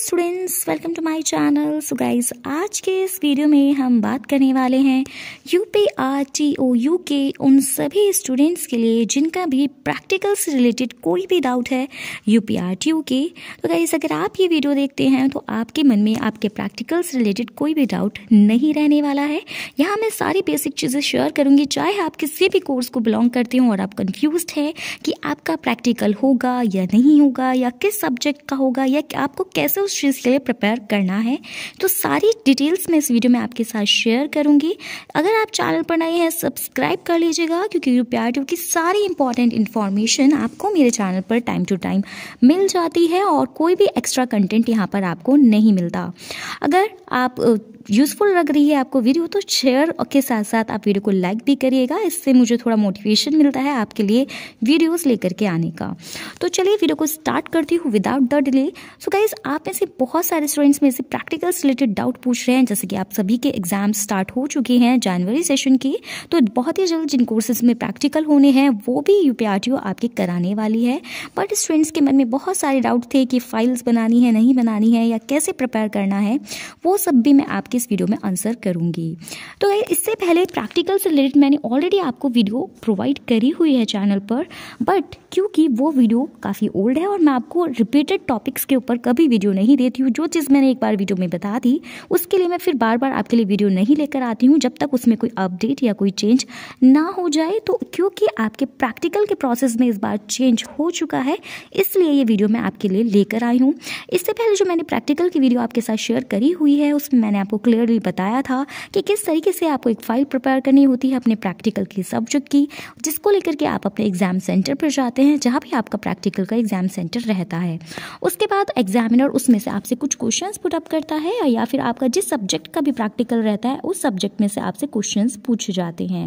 students welcome to my channel so guys आज के इस वीडियो में हम बात करने वाले हैं U P R T O U के उन सभी स्टूडेंट्स के लिए जिनका भी प्रैक्टिकल से रिलेटेड कोई भी डाउट है U P R T O के तो गाइस अगर आप ये वीडियो देखते हैं तो आपके मन में आपके प्रैक्टिकल से रिलेटेड कोई भी डाउट नहीं रहने वाला है यहाँ मैं सारी बेसिक चीज़ें शेयर करूँगी चाहे आप किसी भी कोर्स को बिलोंग करते हो और आप कन्फ्यूज हैं कि आपका प्रैक्टिकल होगा या नहीं होगा या किस सब्जेक्ट का होगा या आपको कैसे उस चीज़ के लिए प्रिपेयर करना है तो सारी डिटेल्स मैं इस वीडियो में आपके साथ शेयर करूँगी अगर आप चैनल पर नए हैं सब्सक्राइब कर लीजिएगा क्योंकि यूपीआर की सारी इंपॉर्टेंट इन्फॉर्मेशन आपको मेरे चैनल पर टाइम टू टाइम मिल जाती है और कोई भी एक्स्ट्रा कंटेंट यहाँ पर आपको नहीं मिलता अगर आप यूज़फुल लग रही है आपको वीडियो तो शेयर के साथ साथ आप वीडियो को लाइक भी करिएगा इससे मुझे थोड़ा मोटिवेशन मिलता है आपके लिए वीडियोस लेकर के आने का तो चलिए वीडियो को स्टार्ट करती हूँ without the delay so guys आप में से बहुत सारे स्टूडेंट्स में से प्रैक्टिकल्स रिलेटेड डाउट पूछ रहे हैं जैसे कि आप सभी के एग्जाम स्टार्ट हो चुके हैं जनवरी सेशन की तो बहुत ही जल्द जिन कोर्सेज में प्रैक्टिकल होने हैं वो भी यू आपके कराने वाली है बट स्टूडेंट्स के मन में बहुत सारे डाउट थे कि फाइल्स बनानी है नहीं बनानी है या कैसे प्रिपेयर करना है वो सब भी मैं आपके इस वीडियो में आंसर करूंगी तो इससे पहले प्रैक्टिकल से रिलेटेड मैंने ऑलरेडी आपको वीडियो प्रोवाइड करी हुई है चैनल पर बट क्योंकि वो वीडियो काफ़ी ओल्ड है और मैं आपको रिपीटेड टॉपिक्स के ऊपर कभी वीडियो नहीं देती हूँ जो चीज़ मैंने एक बार वीडियो में बता दी उसके लिए मैं फिर बार बार आपके लिए वीडियो नहीं लेकर आती हूँ जब तक उसमें कोई अपडेट या कोई चेंज ना हो जाए तो क्योंकि आपके प्रैक्टिकल के प्रोसेस में इस बार चेंज हो चुका है इसलिए ये वीडियो मैं आपके लिए लेकर आई हूँ इससे पहले जो मैंने प्रैक्टिकल की वीडियो आपके साथ शेयर करी हुई है उसमें मैंने आपको क्लियरली बताया था कि किस तरीके से आपको एक फाइल प्रिपेयर करनी होती है अपने प्रैक्टिकल की सब्जेक्ट की जिसको लेकर के आप अपने एग्ज़ाम सेंटर पर जाते हैं जहाँ भी आपका प्रैक्टिकल का एग्ज़ाम सेंटर रहता है उसके बाद एग्जामिनर उसमें से आपसे कुछ क्वेश्चन पुटअप करता है या फिर आपका जिस सब्जेक्ट का भी प्रैक्टिकल रहता है उस सब्जेक्ट में से आपसे क्वेश्चन पूछे जाते हैं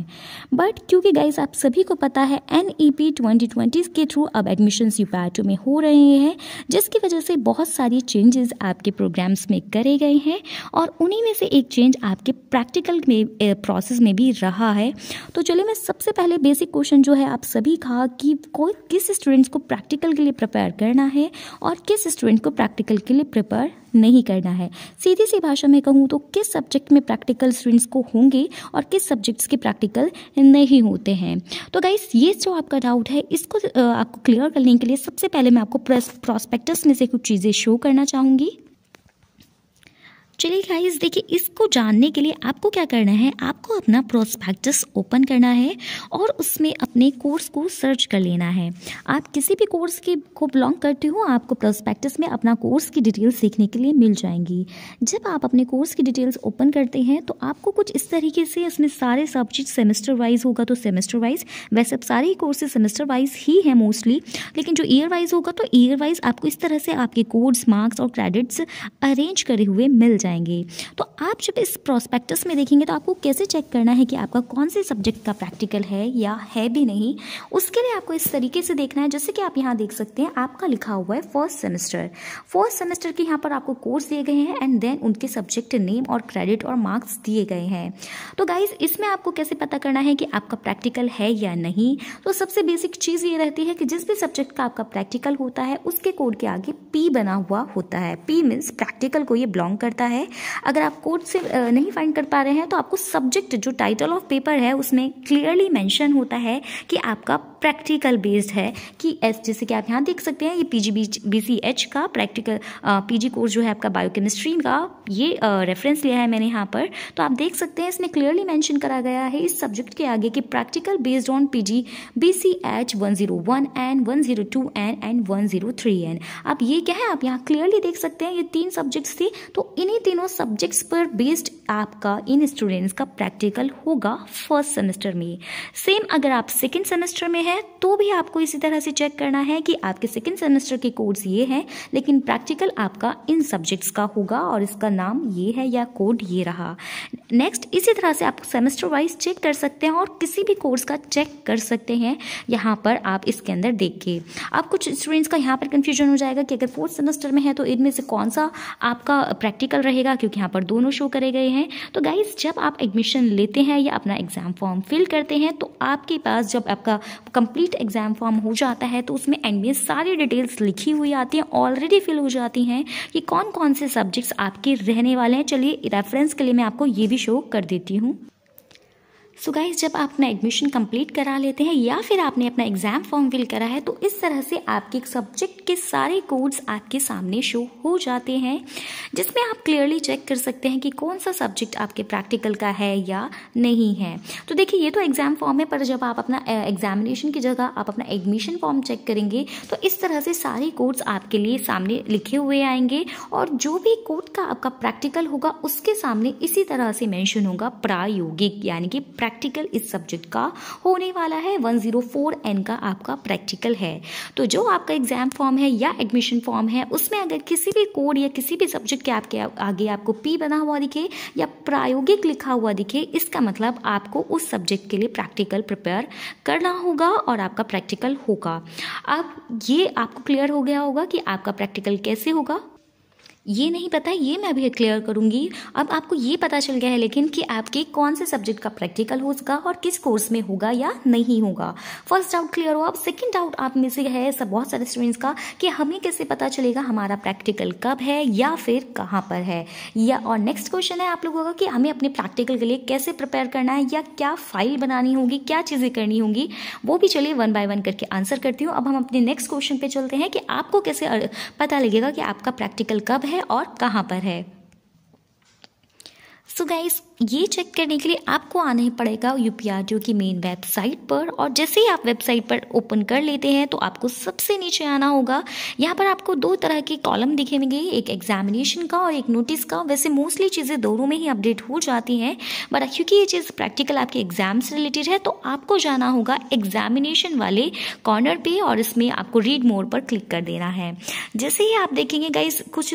बट क्योंकि गाइज आप सभी को पता है N E P twenty twenty के थ्रू अब एडमिशन यूपैटो में हो रहे हैं जिसकी वजह से बहुत सारी चेंजेस आपके प्रोग्राम्स में करे गए हैं और उन्हीं उन्हीं में से एक चेंज आपके प्रैक्टिकल में प्रोसेस में भी रहा है तो चलिए मैं सबसे पहले बेसिक क्वेश्चन जो है आप सभी का कि कोई किस स्टूडेंट्स को प्रैक्टिकल के लिए प्रिपेयर करना है और किस स्टूडेंट को प्रैक्टिकल के लिए प्रिपेयर नहीं करना है सीधी सी भाषा में कहूँ तो किस सब्जेक्ट में प्रैक्टिकल स्टूडेंट्स को होंगे और किस सब्जेक्ट्स के प्रैक्टिकल नहीं होते हैं तो गाइस ये जो आपका डाउट है इसको आपको क्लियर करने के लिए सबसे पहले मैं आपको प्रोस्पेक्टस में से कुछ चीज़ें शो करना चाहूँगी चलिए गाइस देखिए इसको जानने के लिए आपको क्या करना है आपको अपना प्रोस्पेक्टस ओपन करना है और उसमें अपने कोर्स को सर्च कर लेना है आप किसी भी कोर्स के को बिलोंग करते हो आपको प्रोस्पेक्टस में अपना कोर्स की डिटेल्स सीखने के लिए मिल जाएंगी जब आप अपने कोर्स की डिटेल्स ओपन करते हैं तो आपको कुछ इस तरीके से इसमें सारे सब्जेक्ट सेमेस्टर वाइज होगा तो सेमेस्टर वाइज वैसे अब सारे कोर्सेज सेमेस्टर वाइज ही है मोस्टली लेकिन जो ईयर वाइज होगा तो ईयर वाइज आपको इस तरह से आपके कोर्स मार्क्स और क्रेडिट्स अरेंज करे हुए मिल जाए जाएंगे तो आप जब इस प्रोस्पेक्टस में देखेंगे तो आपको कैसे चेक करना है कि आपका कौन से सब्जेक्ट का प्रैक्टिकल है या है भी नहीं उसके लिए आपको इस तरीके से देखना है जैसे कि आप यहाँ देख सकते हैं आपका लिखा हुआ है फर्स्ट सेमेस्टर फर्स्ट सेमेस्टर के यहाँ पर आपको कोर्स दिए गए हैं एंड देन उनके सब्जेक्ट नेम और क्रेडिट और मार्क्स दिए गए हैं तो गाइज इसमें आपको कैसे पता करना है कि आपका प्रैक्टिकल है या नहीं तो सबसे बेसिक चीज़ ये रहती है कि जिस भी सब्जेक्ट का आपका प्रैक्टिकल होता है उसके कोड के आगे पी बना हुआ होता है पी मीन्स प्रैक्टिकल को ये बिलोंग करता है होता है अगर आप कोर्ट से नहीं फाइंड कर पा रहे हैं तो आपको सब्जेक्ट जो टाइटल ऑफ पेपर है उसमें क्लियरली मैंशन होता है कि आपका प्रैक्टिकल बेस्ड है कि एस जैसे कि आप यहाँ देख सकते हैं ये P G B C H का प्रैक्टिकल पी जी कोर्स जो है आपका बायोकेमिस्ट्री का ये रेफरेंस लिया है मैंने यहाँ पर तो आप देख सकते हैं इसमें क्लियरली मैंशन करा गया है इस सब्जेक्ट के आगे कि practical based on P G B C H one zero one N one zero two N and one zero three N आप ये क्या है आप यहाँ क्लियरली देख सकते हैं ये तीन सब्जेक्ट्स थे तो इन्हीं तीनों सब्जेक्ट्स पर बेस्ड आपका इन स्टूडेंट्स का प्रैक्टिकल होगा फर्स्ट सेमेस्टर में सेम अगर आप सेकेंड सेमेस्टर में हैं तो भी आपको इसी तरह से चेक करना है कि आपके सेकेंड सेमेस्टर के कोर्स ये हैं लेकिन प्रैक्टिकल आपका इन सब्जेक्ट्स का होगा और इसका नाम ये है या कोड ये रहा नेक्स्ट इसी तरह से आप सेमेस्टर वाइज चेक कर सकते हैं और किसी भी कोर्स का चेक कर सकते हैं यहाँ पर आप इसके अंदर देख के आप कुछ स्टूडेंट्स का यहाँ पर कन्फ्यूजन हो जाएगा कि अगर फोर्थ सेमेस्टर में है तो इनमें से कौन सा आपका प्रैक्टिकल रहेगा क्योंकि यहाँ पर दोनों शो करे गए हैं तो गाइज जब आप एडमिशन लेते हैं या अपना एग्ज़ाम फॉर्म फिल करते हैं तो आपके पास जब आपका कंप्लीट एग्ज़ाम फॉर्म हो जाता है तो उसमें एंड में सारी डिटेल्स लिखी हुई आती हैं ऑलरेडी फिल हो जाती हैं कि कौन कौन से सब्जेक्ट्स आपके रहने वाले हैं चलिए रेफरेंस के लिए मैं आपको ये भी शो कर देती हूँ सो so गाइज जब आप अपना एडमिशन कंप्लीट करा लेते हैं या फिर आपने अपना एग्ज़ाम फॉर्म फिल करा है तो इस तरह से आपके सब्जेक्ट के सारे कोड्स आपके सामने शो हो जाते हैं जिसमें आप क्लियरली चेक कर सकते हैं कि कौन सा सब्जेक्ट आपके प्रैक्टिकल का है या नहीं है तो देखिए ये तो एग्ज़ाम फॉर्म है पर जब आप अपना एग्जामिनेशन की जगह आप अपना एडमिशन फॉर्म चेक करेंगे तो इस तरह से सारे कोड्स आपके लिए सामने लिखे हुए आएंगे और जो भी कोड का आपका प्रैक्टिकल होगा उसके सामने इसी तरह से मैंशन होगा प्रायोगिक यानी कि प्रैक्टिकल इस सब्जेक्ट का होने वाला है वन जीरो फोर एन का आपका प्रैक्टिकल है तो जो आपका एग्जाम फॉर्म है या एडमिशन फॉर्म है उसमें अगर किसी भी कोड या किसी भी सब्जेक्ट के आपके आगे आपको पी बना हुआ दिखे या प्रायोगिक लिखा हुआ दिखे इसका मतलब आपको उस सब्जेक्ट के लिए प्रैक्टिकल प्रिपेयर करना होगा और आपका प्रैक्टिकल होगा अब ये आपको क्लियर हो गया होगा कि आपका प्रैक्टिकल कैसे होगा ये नहीं पता ये मैं अभी क्लियर करूँगी अब आपको ये पता चल गया है लेकिन कि आपके कौन से सब्जेक्ट का प्रैक्टिकल होगा और किस कोर्स में होगा या नहीं होगा फर्स्ट डाउट क्लियर हो अब सेकेंड डाउट आप में से है सब बहुत सारे स्टूडेंट्स का कि हमें कैसे पता चलेगा हमारा प्रैक्टिकल कब है या फिर कहाँ पर है या और नेक्स्ट क्वेश्चन है आप लोगों का कि हमें अपने प्रैक्टिकल के लिए कैसे प्रिपेयर करना है या क्या फाइल बनानी होगी क्या चीज़ें करनी होंगी वो भी चलिए वन बाय वन करके आंसर करती हूँ अब हम अपने नेक्स्ट क्वेश्चन पर चलते हैं कि आपको कैसे पता लगेगा कि आपका प्रैक्टिकल कब है है और कहाँ पर है सो so गाइस ये चेक करने के लिए आपको आना ही पड़ेगा यू की मेन वेबसाइट पर और जैसे ही आप वेबसाइट पर ओपन कर लेते हैं तो आपको सबसे नीचे आना होगा यहाँ पर आपको दो तरह के कॉलम दिखेंगे एक एग्जामिनेशन का और एक नोटिस का वैसे मोस्टली चीज़ें दोनों में ही अपडेट हो जाती हैं बट क्योंकि ये चीज़ प्रैक्टिकल आपके एग्जाम से रिलेटेड है तो आपको जाना होगा एग्जामिनेशन वाले कॉर्नर पर और इसमें आपको रीड मोड पर क्लिक कर देना है जैसे ही आप देखेंगे गाइज कुछ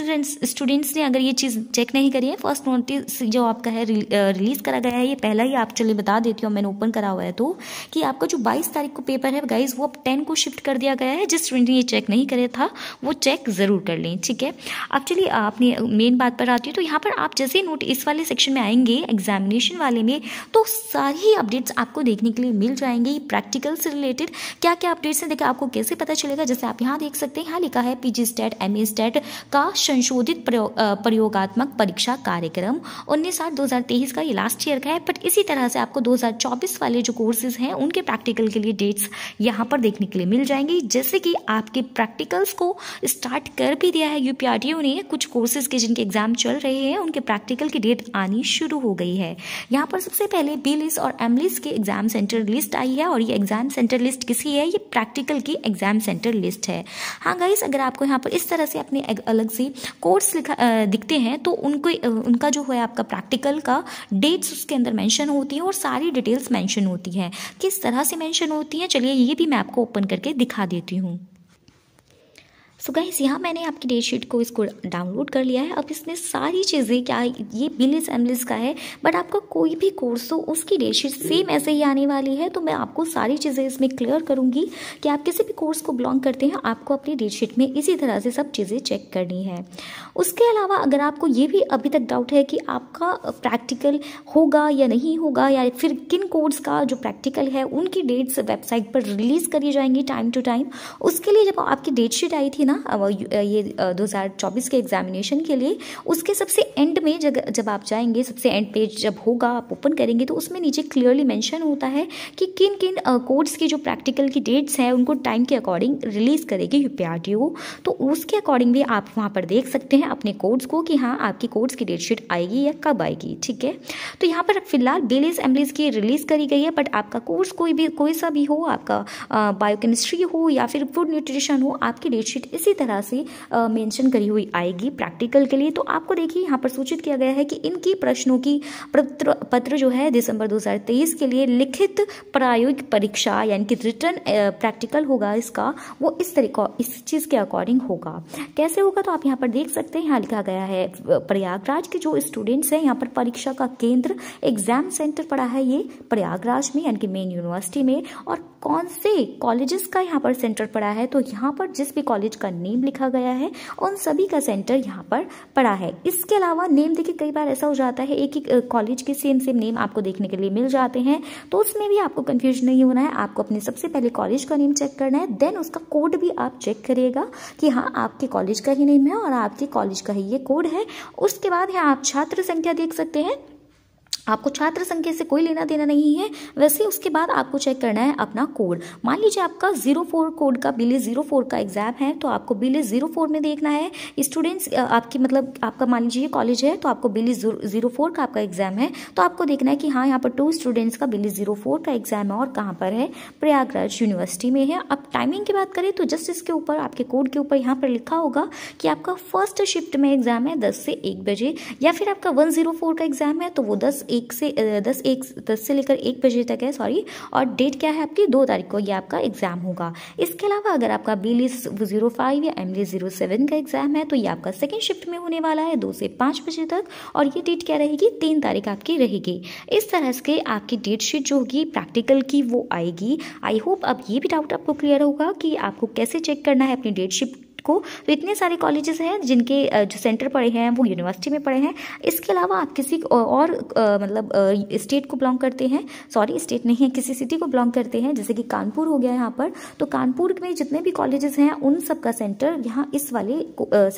स्टूडेंट्स ने अगर ये चीज़ चेक नहीं करी है फर्स्ट नोटिस जो आपका है रिलीज़ करा गया है ये पहला ही आप चलिए बता देती हूँ मैंने ओपन करा हुआ है तो कि आपका जो बाईस तारीख को पेपर है गाइज वो अब 10 को शिफ्ट कर दिया गया है जिस स्टूडेंट ने ये चेक नहीं करे था वो चेक ज़रूर कर लें ठीक है अब चलिए आपने मेन बात पर आती हूँ तो यहाँ पर आप जैसे नोट इस वाले सेक्शन में आएंगे एग्जामिनेशन वाले में तो सारी अपडेट्स आपको देखने के लिए मिल जाएंगे प्रैक्टिकल से रिलेटेड क्या क्या अपडेट्स हैं देखिए आपको कैसे पता चलेगा जैसे आप यहाँ देख सकते हैं यहाँ लिखा है पीजी स्टेट एम स्टेट का संशोधित प्रयोगात्मक परीक्षा कार्यक्रम उन्नीस आठ दो हज़ार तेईस 2023 का ये लास्ट ईयर का है बट इसी तरह से आपको 2024 वाले जो कोर्सेज हैं उनके प्रैक्टिकल के लिए डेट्स यहाँ पर देखने के लिए मिल जाएंगे जैसे कि आपके प्रैक्टिकल्स को स्टार्ट कर भी दिया है यू ने कुछ कोर्सेज के जिनके एग्जाम चल रहे हैं उनके प्रैक्टिकल की डेट आनी शुरू हो गई है यहाँ पर सबसे पहले बी लिस्ट और एम लिस्ट की एग्जाम सेंटर लिस्ट आई है और ये एग्जाम सेंटर लिस्ट किसी है ये प्रैक्टिकल की एग्जाम सेंटर लिस्ट है हाँ गाइस अगर आपको यहाँ पर इस तरह से अपने अलग से कोर्स लिखा दिखते हैं तो उनको उनका जो है आपका प्रैक्टिकल का डेट्स उसके अंदर मेंशन होती हैं और सारी डिटेल्स मेंशन होती है किस तरह से मेंशन होती हैं चलिए ये भी मैं आपको ओपन करके दिखा देती हूँ सो गाइज यहाँ मैंने आपकी डेट शीट को इसको डाउनलोड कर लिया है अब इसमें सारी चीज़ें क्या ये बिलिस एमलिस का है बट आपका कोई भी कोर्स हो उसकी डेट शीट सेम ऐसे ही आने वाली है तो मैं आपको सारी चीज़ें इसमें क्लियर करूँगी कि आप किसी भी कोर्स को बिलोंग करते हैं आपको अपनी डेट शीट में इसी तरह से सब चीज़ें चेक करनी है उसके अलावा अगर आपको ये भी अभी तक डाउट है कि आपका प्रैक्टिकल होगा या नहीं होगा या फिर किन कोर्स का जो प्रैक्टिकल है उनकी डेट्स वेबसाइट पर रिलीज़ करी जाएंगी टाइम टू टाइम उसके लिए जब आपकी डेट शीट आई थी ना था ये 2024 के एग्जामिनेशन के लिए उसके सबसे एंड में जब जब आप जाएंगे सबसे एंड पेज जब होगा आप ओपन करेंगे तो उसमें नीचे क्लियरली मेंशन होता है कि किन किन कोर्स की जो प्रैक्टिकल की डेट्स हैं उनको टाइम के अकॉर्डिंग रिलीज़ करेगी यू तो उसके अकॉर्डिंग भी आप वहाँ पर देख सकते हैं अपने कोर्स को कि हाँ आपकी कोर्स की डेटशीट आएगी या कब आएगी ठीक है तो यहाँ पर फिलहाल बेलेज एमलेज की रिलीज़ करी गई है बट आपका कोर्स कोई भी कोई सा भी हो आपका बायोकेमिस्ट्री हो या फिर फूड न्यूट्रिशन हो आपकी डेटशीट इस इसी तरह से मेंशन करी हुई आएगी प्रैक्टिकल के लिए तो आपको देखिए यहाँ पर सूचित किया गया है कि इनकी प्रश्नों की पत्र पत्र जो है दिसंबर 2023 के लिए लिखित प्रायोगिक परीक्षा यानी कि रिटर्न प्रैक्टिकल होगा इसका वो इस तरीका इस चीज़ के अकॉर्डिंग होगा कैसे होगा तो आप यहाँ पर देख सकते हैं यहाँ लिखा गया है प्रयागराज के जो स्टूडेंट्स हैं यहाँ पर परीक्षा का केंद्र एग्जाम सेंटर पड़ा है ये प्रयागराज में यानी कि मेन यूनिवर्सिटी में और कौन से कॉलेजेस का यहाँ पर सेंटर पड़ा है तो यहाँ पर जिस भी कॉलेज का उसका नेम लिखा गया है उन सभी का सेंटर यहाँ पर पड़ा है इसके अलावा नेम देखिए कई बार ऐसा हो जाता है एक एक कॉलेज के सेम सेम नेम आपको देखने के लिए मिल जाते हैं तो उसमें भी आपको कन्फ्यूज नहीं होना है आपको अपने सबसे पहले कॉलेज का नेम चेक करना है देन उसका कोड भी आप चेक करिएगा कि हाँ आपके कॉलेज का ही नेम है और आपके कॉलेज का ही ये कोड है उसके बाद यहाँ आप छात्र संख्या देख सकते हैं आपको छात्र संख्या से कोई लेना देना नहीं है वैसे उसके बाद आपको चेक करना है अपना कोड मान लीजिए आपका जीरो फोर कोड का बिले जीरो फोर का एग्जाम है तो आपको बिले जीरो फोर में देखना है स्टूडेंट्स आपकी मतलब आपका मान लीजिए कॉलेज है तो आपको बिले जीरो फोर का आपका एग्जाम है तो आपको देखना है कि हाँ यहाँ पर टू स्टूडेंट्स का बिले जीरो फोर का एग्जाम है और कहाँ पर है प्रयागराज यूनिवर्सिटी में है अब टाइमिंग की बात करें तो जस्ट इसके ऊपर आपके कोड के ऊपर यहाँ पर लिखा होगा कि आपका फर्स्ट शिफ्ट में एग्जाम है दस से एक बजे या फिर आपका वन जीरो फोर का एग्जाम है तो वो दस एक से दस एक दस से लेकर एक बजे तक है सॉरी और डेट क्या है आपकी दो तारीख को ये आपका एग्ज़ाम होगा इसके अलावा अगर आपका बी लिस्ट जीरो फाइव या एम लिस्ट जीरो सेवन का एग्ज़ाम है तो ये आपका सेकेंड शिफ्ट में होने वाला है दो से पाँच बजे तक और ये डेट क्या रहेगी तीन तारीख आपकी रहेगी इस तरह से आपकी डेट शीट जो होगी प्रैक्टिकल की वो आएगी आई होप अब ये भी डाउट आपको क्लियर होगा कि आपको कैसे चेक करना है अपनी डेट शीट को तो इतने सारे कॉलेजेस हैं जिनके जो सेंटर पड़े हैं वो यूनिवर्सिटी में पड़े हैं इसके अलावा आप किसी और मतलब स्टेट को बिलोंग करते हैं सॉरी स्टेट नहीं है किसी सिटी को बिलोंग करते हैं जैसे कि कानपुर हो गया यहाँ पर तो कानपुर में जितने भी कॉलेजेस हैं उन सब का सेंटर यहाँ इस वाले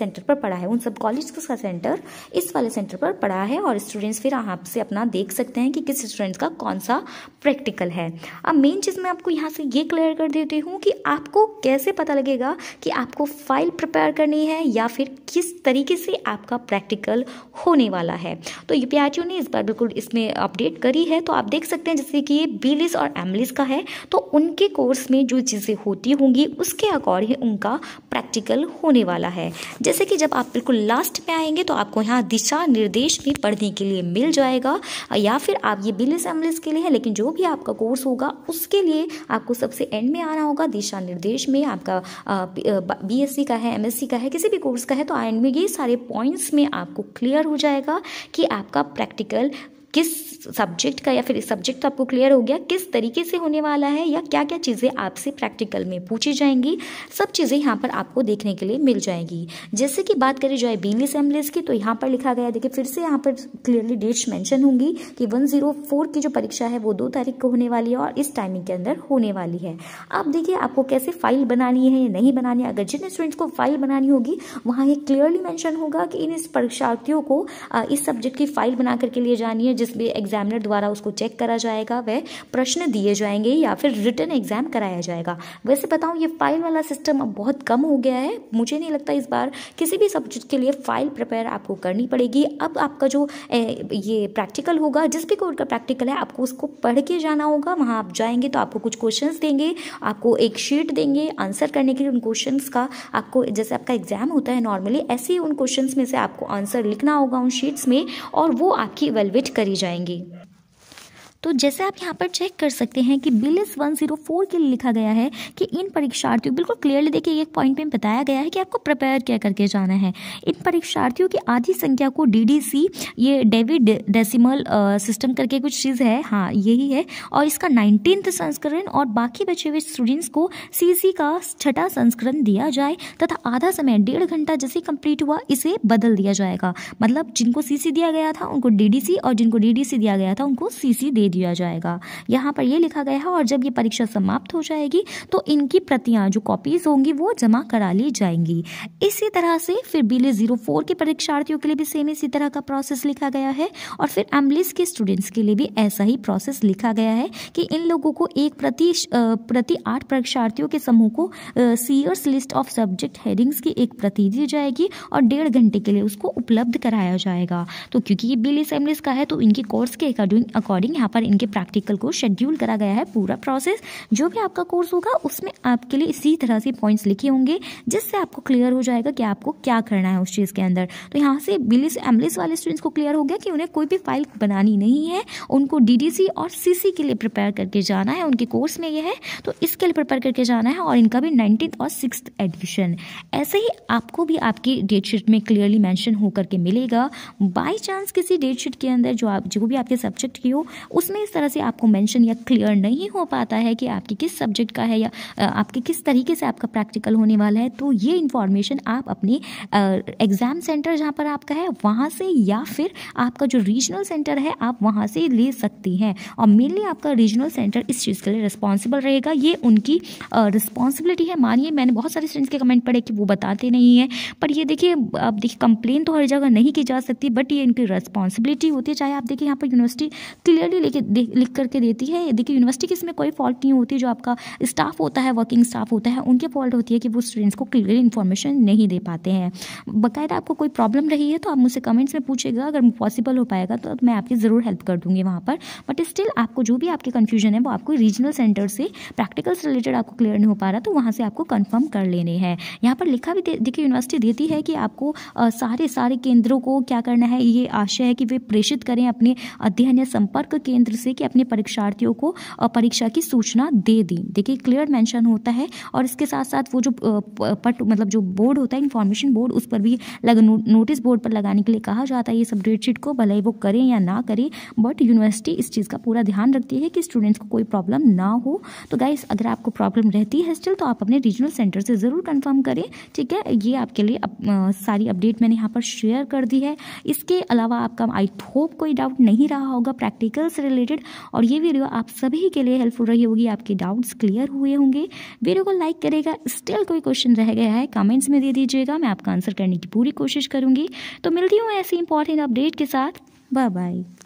सेंटर पर पड़ा है उन सब कॉलेज का सेंटर इस वाले सेंटर पर पड़ा है और स्टूडेंट्स फिर आपसे अपना देख सकते हैं कि किस स्टूडेंट्स का कौन सा प्रैक्टिकल है अब मेन चीज़ मैं आपको यहाँ से ये क्लियर कर देती हूँ कि आपको कैसे पता लगेगा कि आपको फाइव फाइल प्रिपेयर करनी है या फिर किस तरीके से आपका प्रैक्टिकल होने वाला है तो यू ने इस बार बिल्कुल इसमें अपडेट करी है तो आप देख सकते हैं जैसे कि ये बीलिस और एमलिस का है तो उनके कोर्स में जो चीज़ें होती होंगी उसके अकॉर्डिंग उनका प्रैक्टिकल होने वाला है जैसे कि जब आप बिल्कुल लास्ट में आएंगे तो आपको यहाँ दिशा निर्देश भी पढ़ने के लिए मिल जाएगा या फिर आप ये बिलिस एमलिस के लिए है लेकिन जो भी आपका कोर्स होगा उसके लिए आपको सबसे एंड में आना होगा दिशा निर्देश में आपका बी एस का है एमएससी का है किसी भी कोर्स का है तो आई एंड में ये सारे पॉइंट्स में आपको क्लियर हो जाएगा कि आपका प्रैक्टिकल किस सब्जेक्ट का या फिर इस सब्जेक्ट तो आपको क्लियर हो गया किस तरीके से होने वाला है या क्या क्या चीज़ें आपसे प्रैक्टिकल में पूछी जाएंगी सब चीज़ें यहाँ पर आपको देखने के लिए मिल जाएंगी जैसे कि बात करी जाए बीली असेंबलीज की तो यहाँ पर लिखा गया देखिए फिर से यहाँ पर क्लियरली डेट्स मैंशन होंगी कि वन जीरो फोर की जो परीक्षा है वो दो तारीख को होने वाली है और इस टाइमिंग के अंदर होने वाली है अब देखिए आपको कैसे फाइल बनानी है या नहीं बनानी है अगर जिन स्टूडेंट्स को फाइल बनानी होगी वहाँ ये क्लियरली मैंशन होगा कि इन इस परीक्षार्थियों को इस सब्जेक्ट की फाइल बना करके लिए जानी है जिस भी एग्जामिनर द्वारा उसको चेक करा जाएगा वह प्रश्न दिए जाएंगे या फिर रिटर्न एग्जाम कराया जाएगा वैसे बताऊँ ये फाइल वाला सिस्टम अब बहुत कम हो गया है मुझे नहीं लगता इस बार किसी भी सब्जेक्ट के लिए फाइल प्रिपेयर आपको करनी पड़ेगी अब आपका जो ये प्रैक्टिकल होगा जिस भी कोर्ट का प्रैक्टिकल है आपको उसको पढ़ के जाना होगा वहाँ आप जाएंगे तो आपको कुछ क्वेश्चन देंगे आपको एक शीट देंगे आंसर करने के लिए उन क्वेश्चन का आपको जैसे आपका एग्जाम होता है नॉर्मली ऐसे ही उन क्वेश्चन में से आपको आंसर लिखना होगा उन शीट्स में और वो आपकी इवेलुएट करेगी करी जाएंगी तो जैसे आप यहाँ पर चेक कर सकते हैं कि बिल इस वन जीरो फोर के लिए लिखा गया है कि इन परीक्षार्थियों बिल्कुल क्लियरली देखिए एक पॉइंट में बताया गया है कि आपको प्रिपेयर क्या करके जाना है इन परीक्षार्थियों की आधी संख्या को डी ये डेविड डेसिमल सिस्टम करके कुछ चीज़ है हाँ यही है और इसका नाइनटीन्थ संस्करण और बाकी बचे हुए स्टूडेंट्स को सी का छठा संस्करण दिया जाए तथा आधा समय डेढ़ घंटा जैसे कंप्लीट हुआ इसे बदल दिया जाएगा मतलब जिनको सी दिया गया था उनको डी और जिनको डी दिया गया था उनको सी दे दिया जाएगा यहाँ पर ये लिखा गया है और जब ये परीक्षा समाप्त हो जाएगी तो इनकी प्रतियाँ जो कॉपीज होंगी वो जमा करा ली जाएंगी इसी तरह से फिर बीले e जीरो फोर के परीक्षार्थियों के लिए भी सेम इसी तरह का प्रोसेस लिखा गया है और फिर एम्बलिस e के स्टूडेंट्स के लिए भी ऐसा ही प्रोसेस लिखा गया है कि इन लोगों को एक प्रति प्रति आठ परीक्षार्थियों के समूह को Sears list of subject headings की एक प्रति दी जाएगी और डेढ़ घंटे के लिए उसको उपलब्ध कराया जाएगा तो क्योंकि ये बिल एसेंबलीस e का है तो इनके कोर्स के अकॉर्डिंग अकॉर्डिंग यहाँ पर और इनके प्रैक्टिकल को शेड्यूल करा गया है पूरा प्रोसेस जो भी आपका कोर्स होगा उसमें आपके लिए इसी तरह से पॉइंट्स लिखे होंगे जिससे आपको क्लियर हो जाएगा कि आपको क्या करना है उस चीज़ के अंदर तो यहाँ से बिलिस एमलिस वाले स्टूडेंट्स को क्लियर हो गया कि उन्हें कोई भी फाइल बनानी नहीं है उनको डीडीसी और सीसी के लिए प्रिपेयर करके जाना है उनके कोर्स में यह है तो इसके लिए प्रिपेयर करके जाना है और इनका भी नाइनटीन और सिक्स एडिशन ऐसे ही आपको भी आपकी डेट शीट में क्लियरली मैंशन होकर के मिलेगा बाई चांस किसी डेट शीट के अंदर जो आप जो भी आपके सब्जेक्ट की हो उस इसमें इस तरह से आपको मेंशन या क्लियर नहीं हो पाता है कि आपके किस सब्जेक्ट का है या आपके किस तरीके से आपका प्रैक्टिकल होने वाला है तो ये इन्फॉर्मेशन आप अपने एग्ज़ाम सेंटर जहाँ पर आपका है वहाँ से या फिर आपका जो रीजनल सेंटर है आप वहाँ से ले सकती हैं और मेनली आपका रीजनल सेंटर इस चीज़ के लिए रिस्पॉन्सिबल रहेगा ये उनकी रिस्पॉन्सिबिलिटी है मानिए मैंने बहुत सारे स्टूडेंट्स के कमेंट पढ़े कि वो बताते नहीं हैं पर ये देखिए आप देखिए कंप्लेन तो हर जगह नहीं की जा सकती बट ये इनकी रिस्पॉन्सिबिलिटी होती है चाहे आप देखिए यहाँ पर यूनिवर्सिटी क्लियरली लेके करके लिख करके देती है देखिए यूनिवर्सिटी की इसमें कोई फॉल्ट नहीं होती जो आपका स्टाफ होता है वर्किंग स्टाफ होता है उनकी फॉल्ट होती है कि वो स्टूडेंट्स को क्लियर इन्फॉर्मेशन नहीं दे पाते हैं बाकायदा आपको कोई प्रॉब्लम रही है तो आप मुझसे कमेंट्स में पूछेगा अगर पॉसिबल हो पाएगा तो मैं आपकी ज़रूर हेल्प कर दूँगी वहाँ पर बट स्टिल आपको जो भी आपके कन्फ्यूजन है वो आपको रीजनल सेंटर से प्रैक्टिकल्स रिलेटेड आपको क्लियर नहीं हो पा रहा तो वहाँ से आपको कन्फर्म कर लेने हैं यहाँ पर लिखा भी देखिए यूनिवर्सिटी देती है कि आपको सारे सारे केंद्रों को क्या करना है ये आशय है कि वे प्रेषित करें अपने अध्ययन या संपर्क केंद्र केंद्र से कि अपने परीक्षार्थियों को परीक्षा की सूचना दे दी देखिए क्लियर मेंशन होता है और इसके साथ साथ वो जो पट मतलब जो बोर्ड होता है इन्फॉर्मेशन बोर्ड उस पर भी लग, नो, नोटिस बोर्ड पर लगाने के लिए कहा जाता है ये सब डेट शीट को भले ही वो करें या ना करें बट यूनिवर्सिटी इस चीज़ का पूरा ध्यान रखती है कि स्टूडेंट्स को कोई प्रॉब्लम ना हो तो गाइस अगर आपको प्रॉब्लम रहती है स्टिल तो आप अपने रीजनल सेंटर से ज़रूर कंफर्म करें ठीक है ये आपके लिए अप, आ, सारी अपडेट मैंने यहाँ पर शेयर कर दी है इसके अलावा आपका आई होप कोई डाउट नहीं रहा होगा प्रैक्टिकल से रिलेटेड रिलेटेड और ये वीडियो आप सभी के लिए हेल्पफुल रही होगी आपके डाउट्स क्लियर हुए होंगे वीडियो को लाइक करेगा स्टिल कोई क्वेश्चन रह गया है कमेंट्स में दे दीजिएगा मैं आपका आंसर करने की पूरी कोशिश करूँगी तो मिलती हूँ ऐसी इंपॉर्टेंट अपडेट के साथ बाय बाय